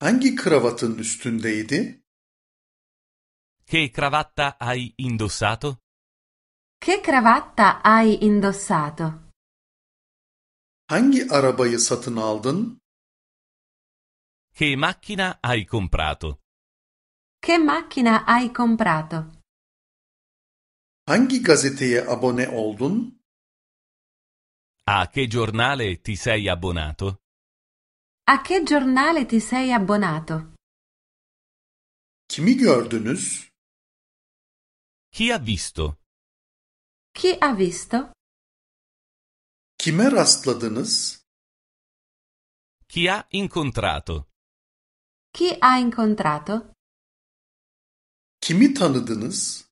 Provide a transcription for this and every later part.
Hangi kravatın üstündeydi? Che cravatta hai indossato? Che cravatta hai indossato? Hangi arabayı satın aldın? Che macchina hai comprato? Che macchina hai comprato? Hangi gazeteye abone oldun? A che giornale ti sei abbonato? A che giornale ti sei abbonato? Kimi gördünüz? Chi ha visto? Chi ha visto? Kime rastladınız? Chi ha incontrato? Chi ha incontrato? Kimi tanıdınız?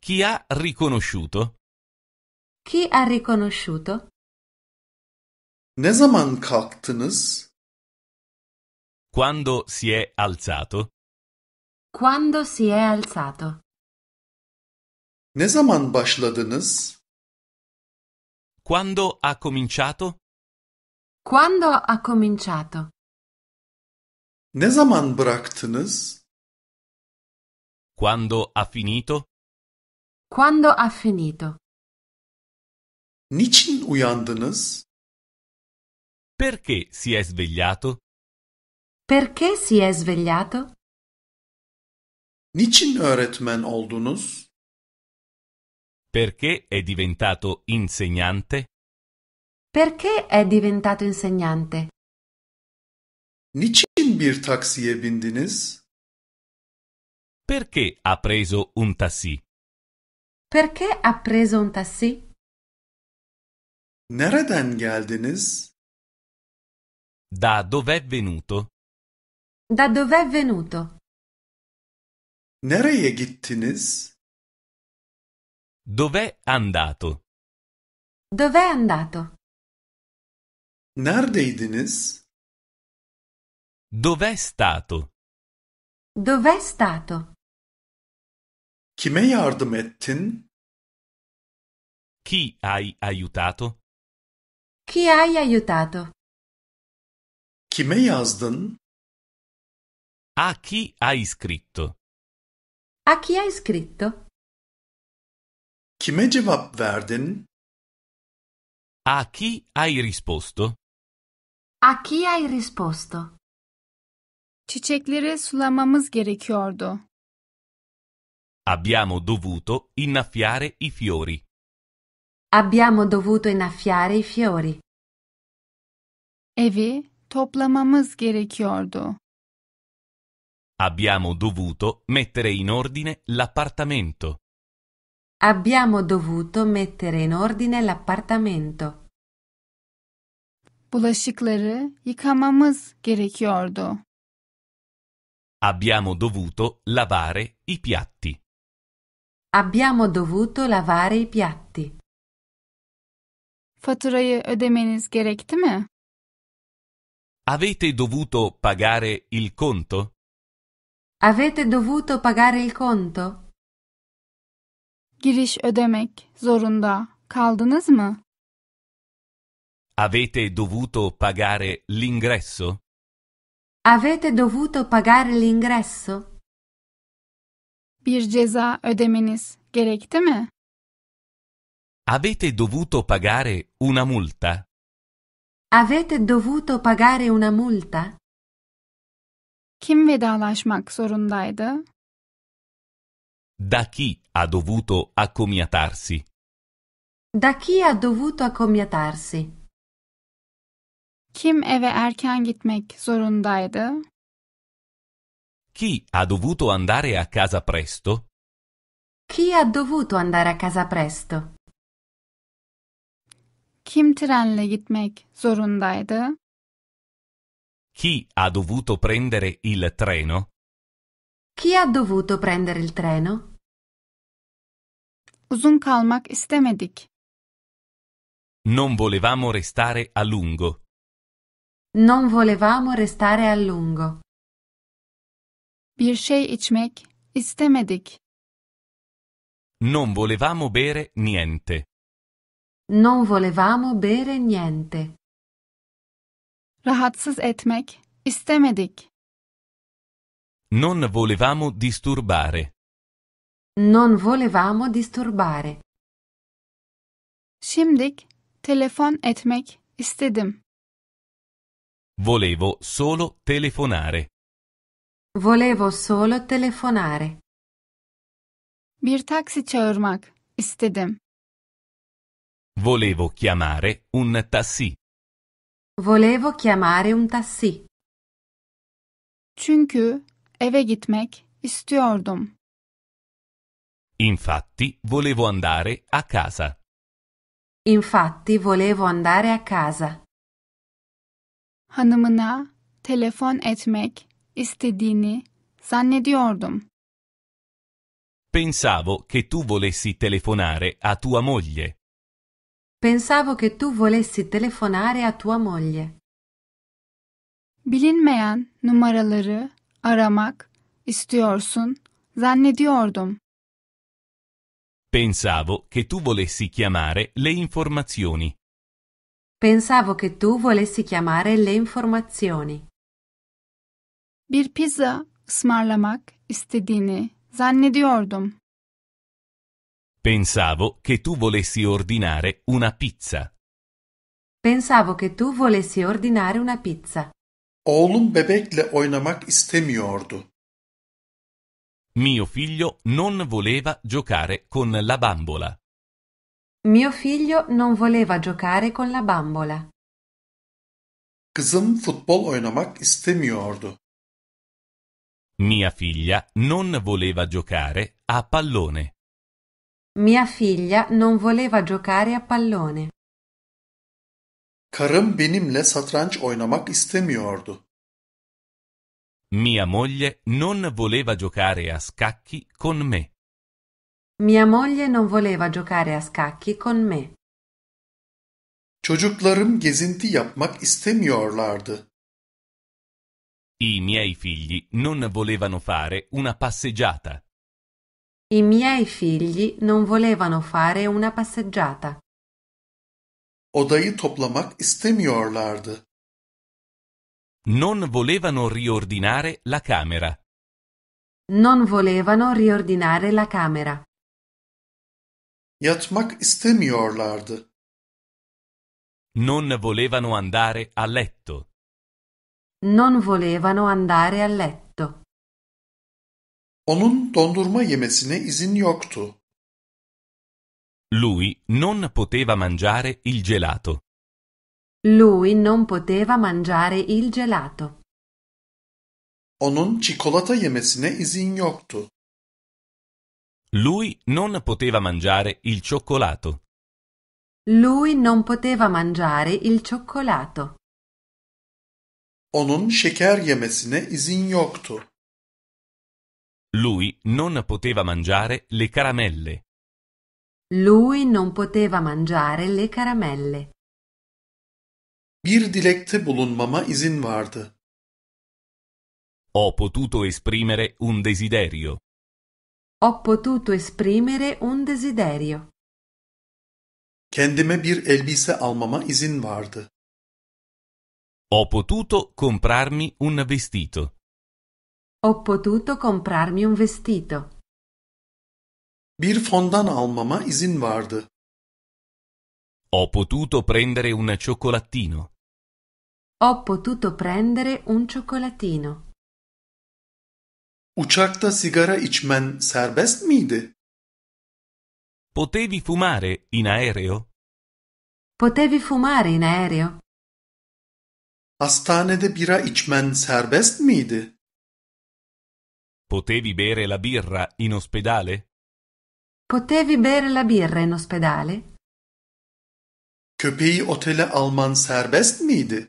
Chi ha riconosciuto? Chi ha riconosciuto? Ne zaman kalktınız? Quando si è alzato? Quando si è alzato? Ne zaman başladınız? Quando ha cominciato? Quando ha cominciato? Ne zaman bıraktınız? Quando ha finito? Quando ha finito? Niçin uyandınız? Perché si è svegliato? Perché si è svegliato? Niçin öğretmen oldunuz? Perché è diventato insegnante? Perché è diventato insegnante? Niçin bir taksiye bindiniz? Perché ha preso un tassì? Perché ha preso un tassì? Nereden geldiniz? Da dov'è venuto? Da dov'è venuto? Nereye gittiniz? Dov'è andato? Dov'è andato? Neredeydiniz? Dov'è stato? Dov'è stato? Kime yardım ettin? Chi hai aiutato? Chi hai aiutato? Kime yazdın? A chi hai scritto? A chi hai scritto? Kime cevap verdin? A chi hai risposto? A chi hai risposto? Çiçekleri sulamamız gerekiyordu. Abbiamo dovuto innaffiare i fiori. Abbiamo dovuto innaffiare i fiori. Evi Toplamamız gerekiyordu. Abbiamo dovuto mettere in ordine l'appartamento. Abbiamo dovuto mettere in ordine l'appartamento. Bulaşıkları yıkamamız gerekiyordu. Abbiamo dovuto lavare i piatti. Abbiamo dovuto lavare i piatti. Faturayı ödemeniz gerekti mi? Avete dovuto pagare il conto? Avete dovuto pagare il conto? Giriş ödemek zorunda kaldınız mı? Avete dovuto pagare l'ingresso? Avete dovuto pagare l'ingresso? Bir ceza ödemeniz gerekti mi? Avete dovuto pagare una multa? Avete dovuto pagare una multa? Kim vedalaşmak zorundaydı? Da chi ha dovuto accomiatarsi? Da chi ha dovuto accomiatarsi? Kim eve erken gitmek zorundaydı? Chi ha dovuto andare a casa presto? Chi ha dovuto andare a casa presto? Kim trenle gitmek zorundaydı? Chi ha dovuto prendere il treno? Chi ha dovuto prendere il treno? Uzun kalmak istemedik. Non volevamo restare a lungo. Non volevamo restare a lungo. Bir şey içmek istemedik. Non volevamo bere niente. Non volevamo bere niente. Rahatsız etmek istemedik. Non volevamo disturbare. Non volevamo disturbare. Şimdik telefon etmek istedim. Volevo solo telefonare. Volevo solo telefonare. Bir taksi çağırmak istedim. Volevo chiamare un tassì. Volevo chiamare un tassì. Çünkü eve gitmek istiyordum. Infatti volevo andare a casa. Infatti volevo andare a casa. Hanımına telefon etmek istediğini zannediyordum. Pensavo che tu volessi telefonare a tua moglie. Pensavo che tu volessi telefonare a tua moglie. Bilinmeyen numaraları aramak istiyorsun zannediyordum. Pensavo che tu volessi chiamare le informazioni. Pensavo che tu volessi chiamare le informazioni. Bir pizza ısmarlamak istediğini zannediyordum. Pensavo che tu volessi ordinare una pizza. Pensavo che tu volessi ordinare una pizza. Oğlum bebekle oynamak istemiyordu. Mio figlio non voleva giocare con la bambola. Mio figlio non voleva giocare con la bambola. Kızım futbol oynamak istemiyordu. Mia figlia non voleva giocare a pallone. Mia figlia non voleva giocare a pallone. Karım benimle satranç oynamak istemiyordu. Mia moglie non voleva giocare a scacchi con me. Mia moglie non voleva giocare a scacchi con me. Çocuklarım gezinti yapmak istemiyorlardı. I miei figli non volevano fare una passeggiata. I miei figli non volevano fare una passeggiata. Odayı toplamak istemiyorlardı. Non volevano riordinare la camera. Non volevano riordinare la camera. Yatmak istemiyorlardı. Non volevano andare a letto. Non volevano andare a letto. Onun dondurma yemesine izin yoktu. Lui non poteva mangiare il gelato. Lui non poteva mangiare il gelato. Onun çikolata yemesine izin yoktu. Lui non poteva mangiare il cioccolato. Lui non poteva mangiare il cioccolato. Onun şeker yemesine izin yoktu. Lui non poteva mangiare le caramelle. Lui non poteva mangiare le caramelle. Bir dilekte bulunmama izin vardı. Ho potuto esprimere un desiderio. Ho potuto esprimere un desiderio. Kendime bir elbise almama izin vardı. Ho potuto comprarmi un vestito. Ho potuto comprarmi un vestito. Bir fondan almama izin vardı. Ho potuto prendere un cioccolatino. Ho potuto prendere un cioccolatino. Uçakta sigara içmen serbest miydi? Potevi fumare in aereo? Potevi fumare in aereo? Hastanede bira içmen serbest miydi? Potevi bere la birra in ospedale? Potevi bere la birra in ospedale? Köpeği otele alman serbest miydi?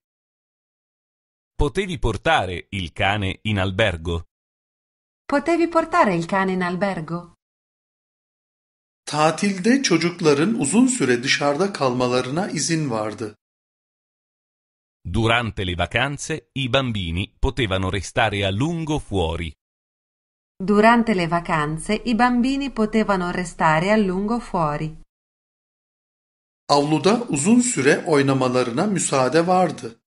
Potevi portare il cane in albergo? Potevi portare il cane in albergo? Tatilde çocukların uzun süre dışarıda kalmalarına izin vardı. Durante le vacanze i bambini potevano restare a lungo fuori. Durante le vacanze i bambini potevano restare a lungo fuori. Avluda uzun süre oynamalarına müsaade vardı.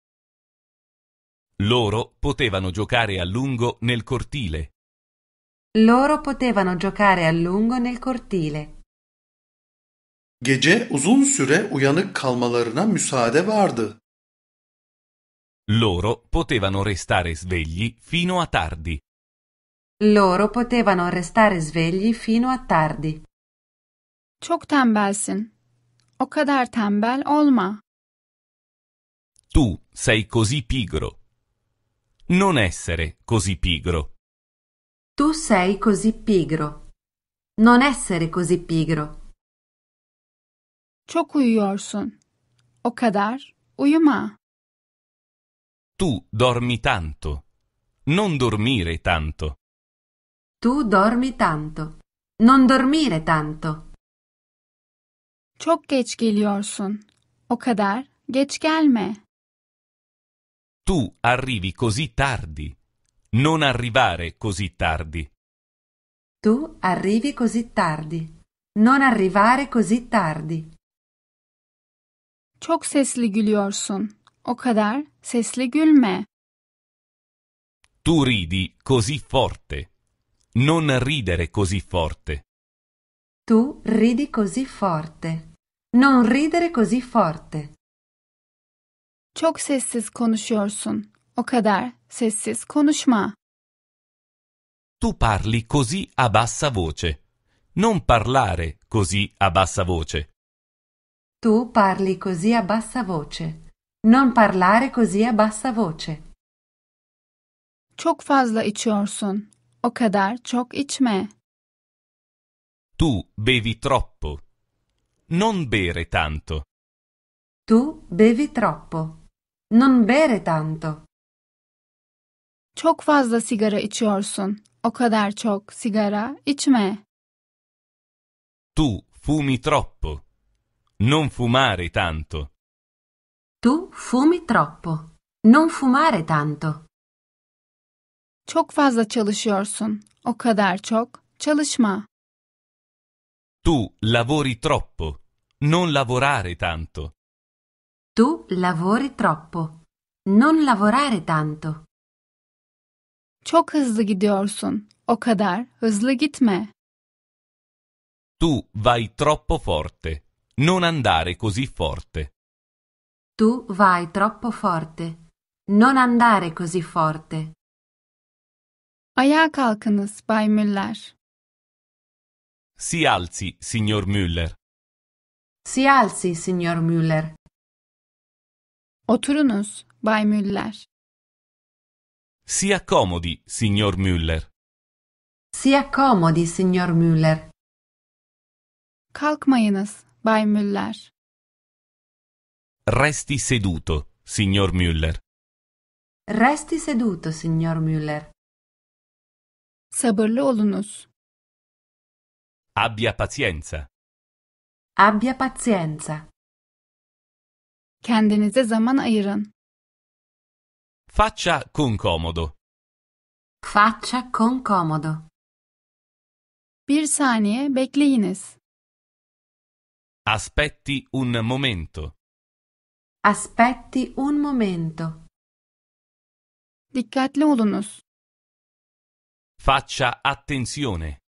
Loro potevano giocare a lungo nel cortile. Loro potevano giocare a lungo nel cortile. Gece uzun süre uyanık kalmalarına müsaade vardı. Loro potevano restare svegli fino a tardi. Loro potevano restare svegli fino a tardi. Çok tembelsin. O kadar tembel olma. Tu sei così pigro. Non essere così pigro. Tu sei così pigro. Non essere così pigro. Çok uyuyorsun. O kadar uyuma. Tu dormi tanto. Non dormire tanto. Tu dormi tanto. Non dormire tanto. Çok geç geliyorsun. O kadar geç gelme. Tu arrivi così tardi. Non arrivare così tardi. Tu arrivi così tardi. Non arrivare così tardi. Çok sesli gülüyorsun. O kadar sesli gülme. Tu ridi così forte. Non ridere così forte. Tu ridi così forte. Non ridere così forte. Çok sessiz konuşuyorsun. O kadar sessiz konuşma. Tu parli così a bassa voce. Non parlare così a bassa voce. Tu parli così a bassa voce. Non parlare così a bassa voce. Çok fazla içiyorsun. O kadar çok içme. Tu bevi troppo. Non bere tanto. Tu bevi troppo. Non bere tanto. Çok fazla sigara içiyorsun. O kadar çok sigara içme. Tu fumi troppo. Non fumare tanto. Tu fumi troppo. Non fumare tanto. Çok fazla çalışıyorsun. O kadar çok çalışma. Tu lavori troppo. Non lavorare tanto. Tu lavori troppo. Non lavorare tanto. Çok hızlı gidiyorsun. O kadar hızlı gitme. Tu vai troppo forte. Non andare così forte. Tu vai troppo forte. Non andare così forte. Ayağa kalkınız Bay Müller. Si alzi, signor Müller. Si alzi, signor Müller. Oturunuz Bay Müller. Si accomodi, signor Müller. Si accomodi, signor Müller. Kalkmayınız Bay Müller. Resti seduto, signor Müller. Resti seduto, signor Müller. Sabırlı olunuz. Abbia pazienza. Abbia pazienza. Kendinize zaman ayırın. Faccia con comodo. Faccia con comodo. Bir saniye bekleyiniz. Aspetti un momento. Aspetti un momento. Dikkatli olunuz. Faccia attenzione.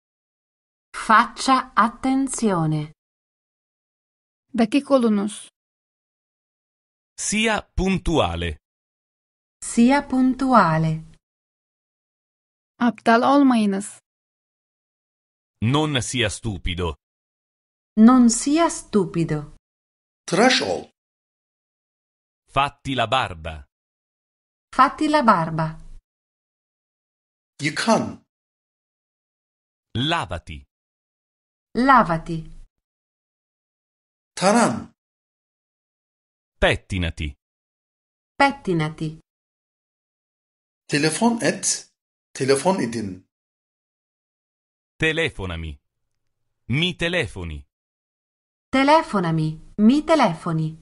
Faccia attenzione. Bekiko'lunuz. Sia puntuale. Sia puntuale. Aptal olmayınız. Non sia stupido. Non sia stupido. Tıraş ol. Fatti la barba. Fatti la barba. You Yıkan. Lavati. Lavati. Taran. Pettinati. Pettinati. Telefon et. Telefon edin. Telefonami. Mi telefoni. Telefonami. Mi telefoni.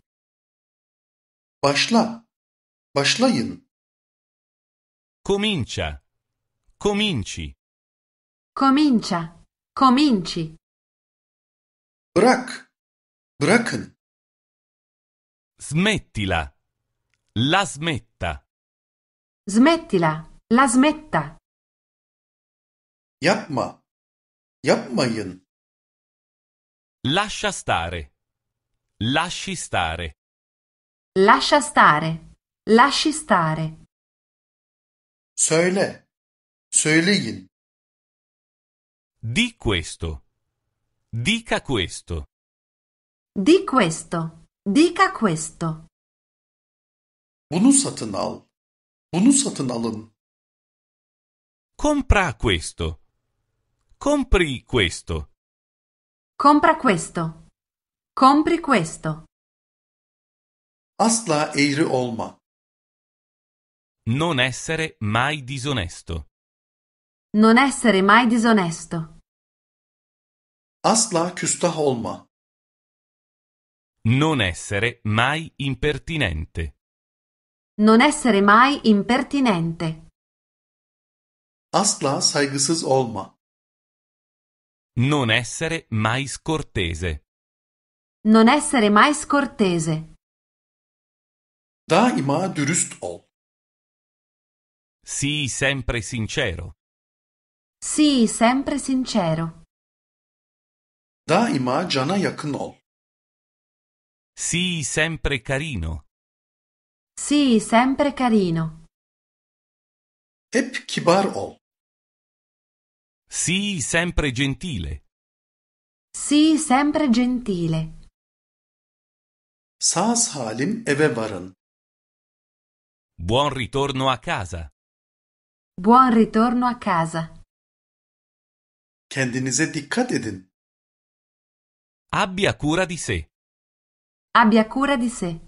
Başla. Başlayın. Comincia. Cominci. Comincia, cominci. Bırak, bırakın. Smettila, la smetta. Smettila, la smetta. Yapma, yapmayın. Lascia stare, lasci stare. Lascia stare, lasci stare. Söyle, söyleyin. Di questo. Dica questo. Di questo. Dica questo. Bunu satın al. Bunu satın alın. Compra questo. Compri questo. Compra questo. Compri questo. Asla eğri olma. Non essere mai disonesto. Non essere mai disonesto. Asla küstah olma. Non essere mai impertinente. Non essere mai impertinente. Asla saygısız olma. Non essere mai scortese. Non essere mai scortese. Daima dürüst ol. Sii sempre sincero. Sii sempre sincero. Daima cana yakın ol. Sii sempre carino. Sii sempre carino. Hep kibar ol. Sii sempre gentile. Sii sempre gentile. Sağ salim eve varın. Buon ritorno a casa. Buon ritorno a casa. Kendinize dikkat edin. Abbia cura di sé. Abbia cura di sé.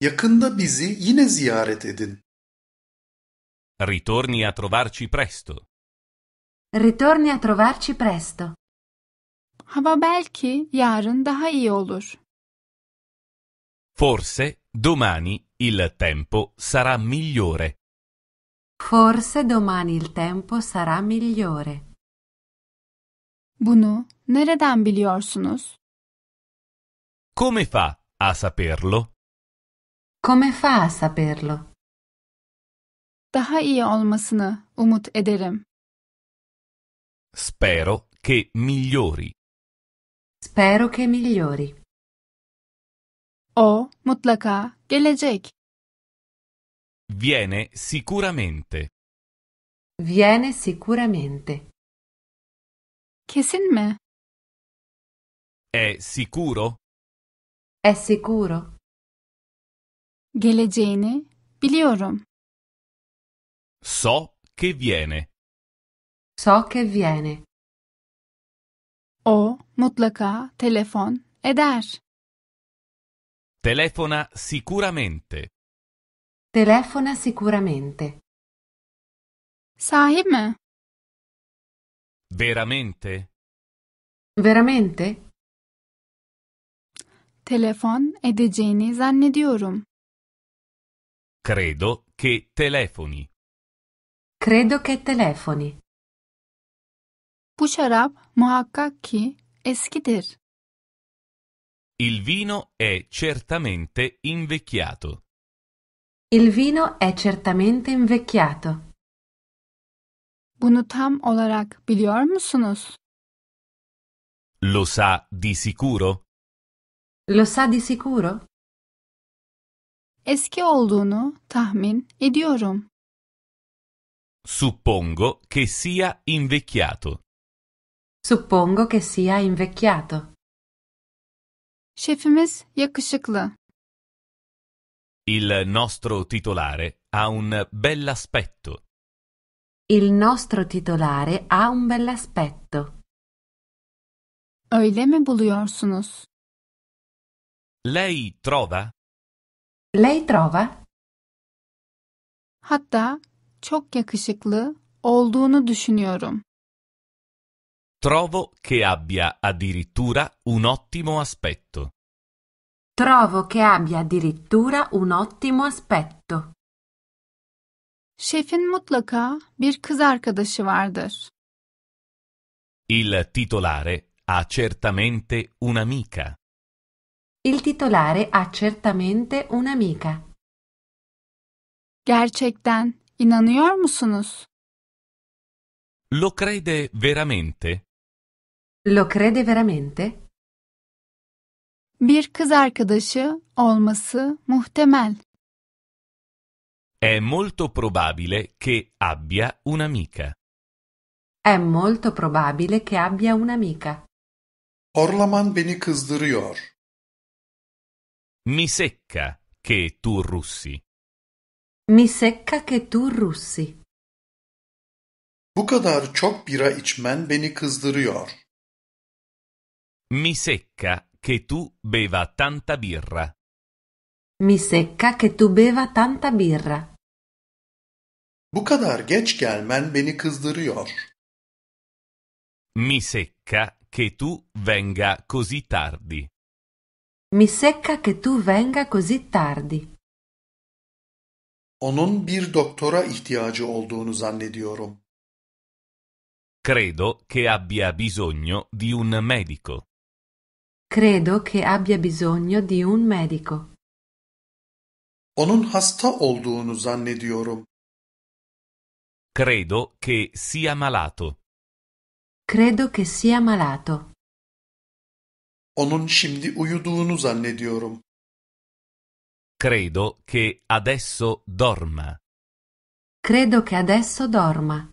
Yakında bizi yine ziyaret edin. Ritorni a trovarci presto. Ritorni a trovarci presto. Hava belki yarın daha iyi olur. Forse domani il tempo sarà migliore. Forse domani il tempo sarà migliore. Bunu nereden biliyorsunuz? Come fa a saperlo? Come fa a saperlo? Daha iyi olmasını umut ederim. Spero che migliori. Spero che migliori. O mutlaka gelecek. Viene sicuramente. Viene sicuramente. Kesin mi? È sicuro? È sicuro. Geleceğini biliyorum. So che viene. So che viene. O mutlaka telefon eder. Telefona sicuramente. Telefona sicuramente. Sahib mi? Veramente? Veramente? Telefon edeceğini zannediyorum. Credo che telefoni. Credo che telefoni. Bu şarap muhakkak ki eskidir. Il vino è certamente invecchiato. Il vino è certamente invecchiato. Bunu tam olarak biliyor musunuz? Lo sa di sicuro? Lo sa di sicuro? Eski olduğunu tahmin ediyorum. Suppongo che sia invecchiato. Suppongo che sia invecchiato. Şefimiz yakışıklı. Il nostro titolare ha un bell'aspetto. Il nostro titolare ha un bell'aspetto. Öyle mi buluyorsunuz? Lei trova? Lei trova? Hatta çok yakışıklı olduğunu düşünüyorum. Trovo che abbia addirittura un ottimo aspetto. Trovo che abbia addirittura un ottimo aspetto. Şefin mutlaka bir kız arkadaşı vardır. Il titolare ha certamente un'amica. Il titolare ha certamente un'amica. Gerçekten inanıyor musunuz? Lo crede veramente? Lo crede veramente? bir kız arkadaşı olması muhtemel. È molto probabile che abbia un'amica. È molto probabile che abbia un'amica. Orlaman beni kızdırıyor. Mi secca che tu russi. Mi secca che tu russi. Bu kadar çok bira içmen beni kızdırıyor. Mi secca che tu beva tanta birra. Mi secca che tu beva tanta birra. Bu kadar geç gelmen beni kızdırıyor. Mi secca che tu venga così tardi. Mi secca che tu venga così tardi. Onun bir doktora ihtiyacı olduğunu zannediyorum. Credo che abbia bisogno di un medico. Credo che abbia bisogno di un medico. Onun hasta olduğunu zannediyorum. Credo che sia malato. Credo che sia malato. Onun şimdi uyuduğunu zannediyorum. Credo che adesso dorma. Credo che adesso dorma.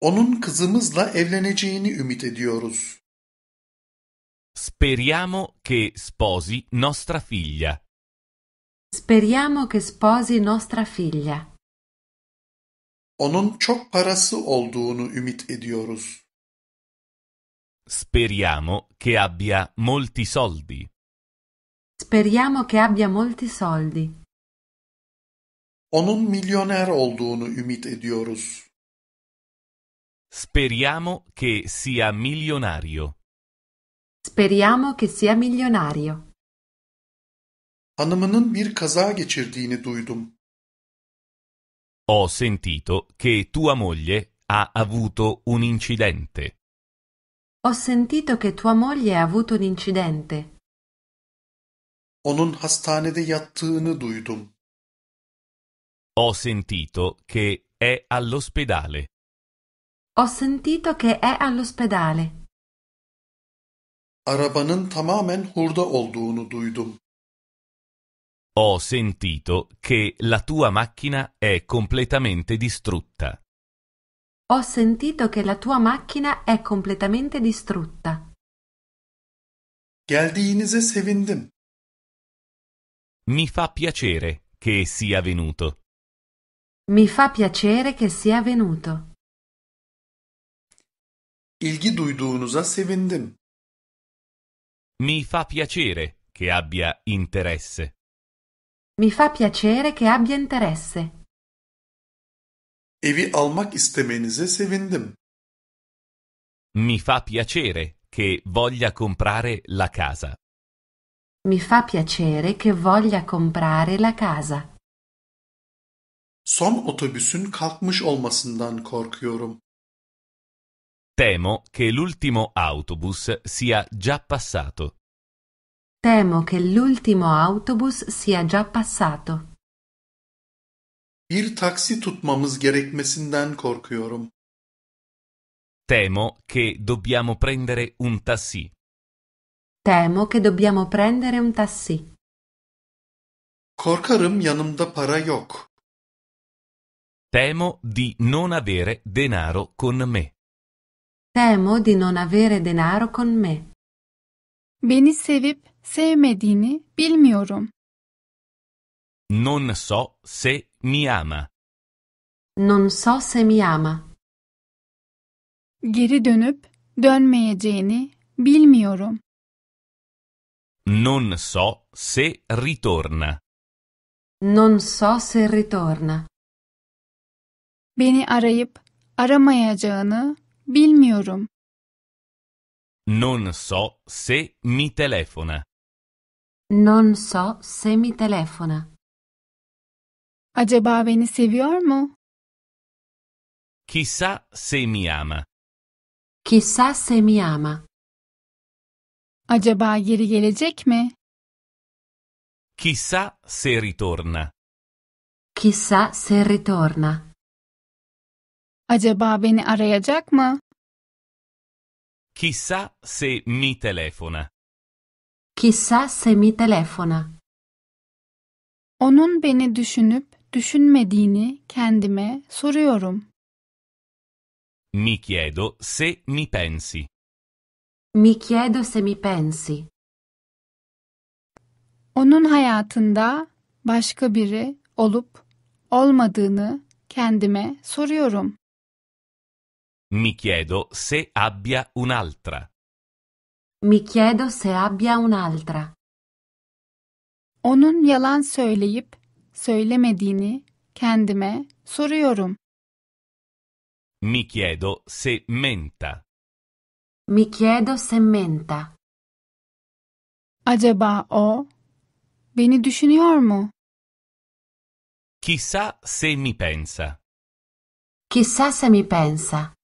Onun kızımızla evleneceğini ümit ediyoruz. Speriamo che sposi nostra figlia. Speriamo che sposi nostra figlia. Onun çok parası olduğunu ümit ediyoruz. Speriamo che abbia molti soldi. Speriamo che abbia molti soldi. Onun milyoner olduğunu ümit ediyoruz. Speriamo che sia milionario. Speriamo che sia milionario. Hanımının bir kaza geçirdiğini duydum. Ho sentito che tua moglie ha avuto un incidente. Ho sentito che tua moglie ha avuto un incidente. Onun hastanede yattığını duydum. Ho sentito che è all'ospedale. Ho sentito che è all'ospedale. Arabanın tamamen hurda olduğunu duydum. Ho sentito che la tua macchina è completamente distrutta. Ho sentito che la tua macchina è completamente distrutta. Geldiğinize sevindim. Mi fa piacere che sia venuto. Mi fa piacere che sia venuto. İlgi duyduğunuza sevindim. Mi fa piacere che abbia interesse. Mi fa piacere che abbia interesse. Evi almak istemenize sevindim. Mi fa piacere che voglia comprare la casa. Mi fa piacere che voglia comprare la casa. Son otobüsün kalkmış olmasından korkuyorum. Temo che l'ultimo autobus sia già passato. Temo che l'ultimo autobus sia già passato. Bir taksi tutmamız gerekmesinden korkuyorum. Temo che dobbiamo prendere un taxi. Temo che dobbiamo prendere un taxi. Korkarım yanımda para yok. Temo di non avere denaro con me. Temo di non avere denaro con me. Beni sevip sevmediğini bilmiyorum. Non so se mi ama. Non so se mi ama. Geri dönüp dönmeyeceğini bilmiyorum. Non so se ritorna. Non so se ritorna. Beni arayıp aramayacağını Bilmiyorum. Non so se mi telefona. Non so se mi telefona. Acaba beni seviyor mu? Chissà se mi ama. Chissà se mi ama. Acaba geri gelecek mi? Chissà se ritorna. Chissà se ritorna. Acaba beni arayacak mı? Chissà se mi telefona. Chissà se mi telefona. Onun beni düşünüp düşünmediğini kendime soruyorum. Mi chiedo se mi pensi. Mi chiedo se mi pensi. Onun hayatında başka biri olup olmadığını kendime soruyorum. Mi chiedo se abbia un'altra. Mi chiedo se abbia un'altra. Onun yalan söyleyip söylemediğini kendime soruyorum. Mi chiedo se menta. Mi chiedo se menta. Acaba o beni düşünüyor mu? Chissà se mi pensa. Chissà se mi pensa.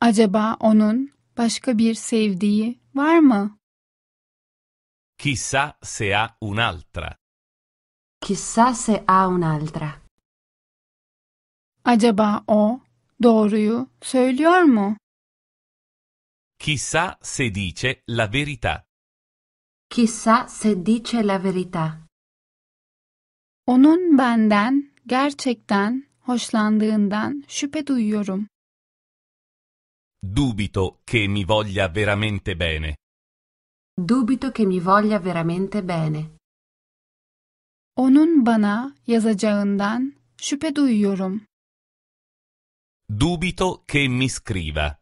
Acaba onun başka bir sevdiği var mı? Chissà se ha un'altra. Chissà se ha un'altra. Acaba o doğruyu söylüyor mu? Chissà se dice la verità. Chissà se dice la verità. Onun benden gerçekten hoşlandığından şüphe duyuyorum. Dubito che mi voglia veramente bene. Dubito che mi voglia veramente bene. Onun bana yazacağından şüphe duyuyorum. Dubito che mi scriva.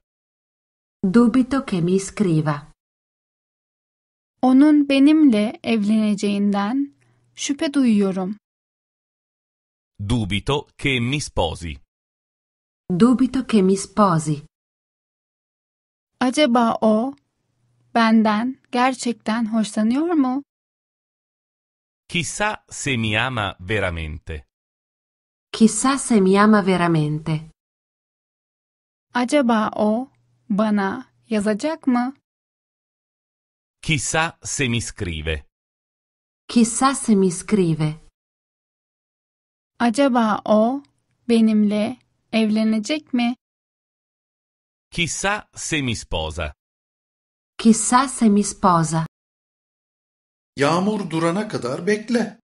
Dubito che mi scriva. Onun benimle evleneceğinden şüphe duyuyorum. Dubito che mi sposi. Dubito che mi sposi. Acaba o benden gerçekten hoşlanıyor mu? Chissà se mi ama veramente. Chissà se mi ama veramente. Acaba o bana yazacak mı? Chissà se mi scrive. Chissà se mi scrive. Acaba o benimle evlenecek mi? Chissà se mi sposa. Chissà se mi sposa. Yağmur durana kadar bekle.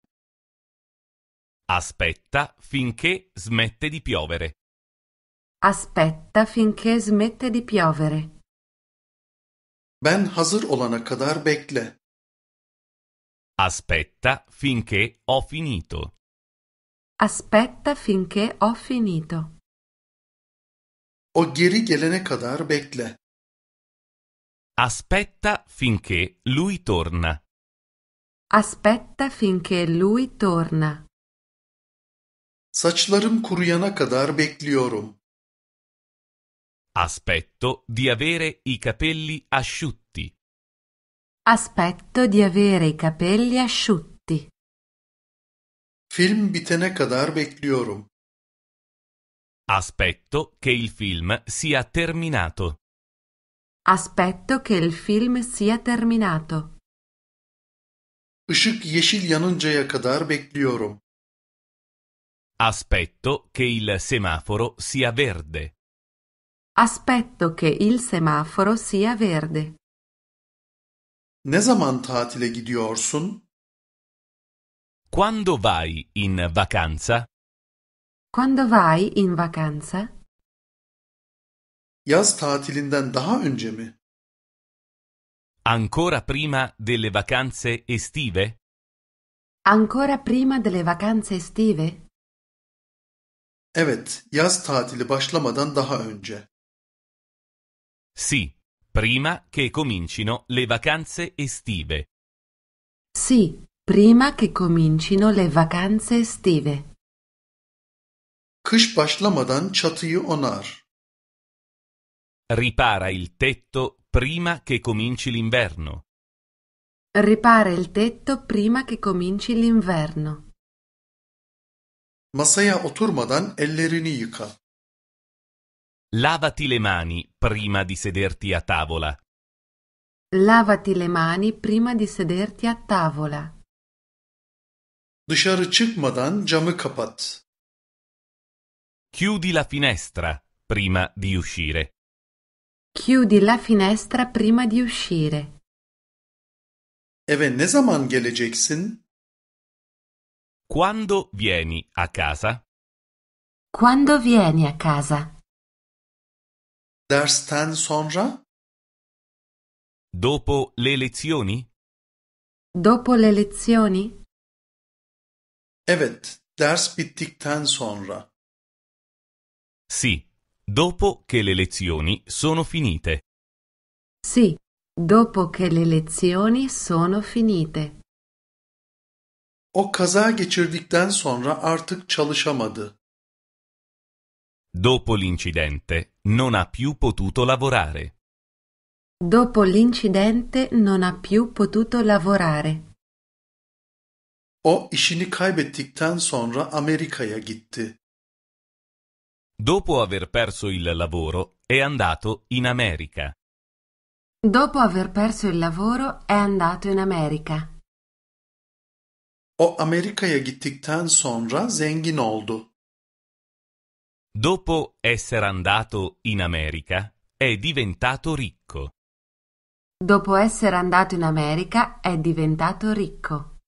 Aspetta finché smette di piovere. Aspetta finché smette di piovere. Ben hazır olana kadar bekle. Aspetta finché ho finito. Aspetta finché ho finito. O geri gelene kadar bekle. Aspetta finché lui torna. Aspetta finché lui torna. Saçlarım kuruyana kadar bekliyorum. Aspetto di avere i capelli asciutti. Aspetto di avere i capelli asciutti. Film bitene kadar bekliyorum. Aspetto che il film sia terminato. Aspetto che il film sia terminato. Işık yeşil yanıncaya kadar bekliyorum. Aspetto che il semaforo sia verde. Aspetto che il semaforo sia verde. Ne zaman tatile gidiyorsun? Quando vai in vacanza? Quando vai in vacanza? Yaz tatilinden daha önce mi? Ancora prima delle vacanze estive? Ancora prima delle vacanze estive? Evet, yaz tatili başlamadan daha önce. Sì, prima che comincino le vacanze estive. Sì, prima che comincino le vacanze estive. Kış başlamadan çatıyı onar. Ripara il tetto prima che cominci l'inverno. Ripara il tetto prima che cominci l'inverno. Masaya oturmadan ellerini yıka. Lavati le mani prima di sederti a tavola. Lavati le mani prima di sederti a tavola. Dışarı çıkmadan camı kapat. Chiudi la finestra prima di uscire. Chiudi la finestra prima di uscire. Eve ne zaman geleceksin? Quando vieni a casa? Quando vieni a casa? Dersten sonra? Dopo le lezioni? Dopo le lezioni? Evet, ders bittikten sonra. Sì, dopo che le lezioni sono finite. Sì, dopo che le lezioni sono finite. O kaza geçirdikten sonra artık çalışamadı. Dopo l'incidente non ha più potuto lavorare. Dopo l'incidente non ha più potuto lavorare. O işini kaybettikten sonra Amerika'ya gitti. Dopo aver perso il lavoro, è andato in America. Dopo aver perso il lavoro, è andato in Amerika. O Amerika'ya gittikten sonra zengin oldu. Dopo essere andato in America, è diventato ricco. Dopo essere andato in America, è diventato ricco.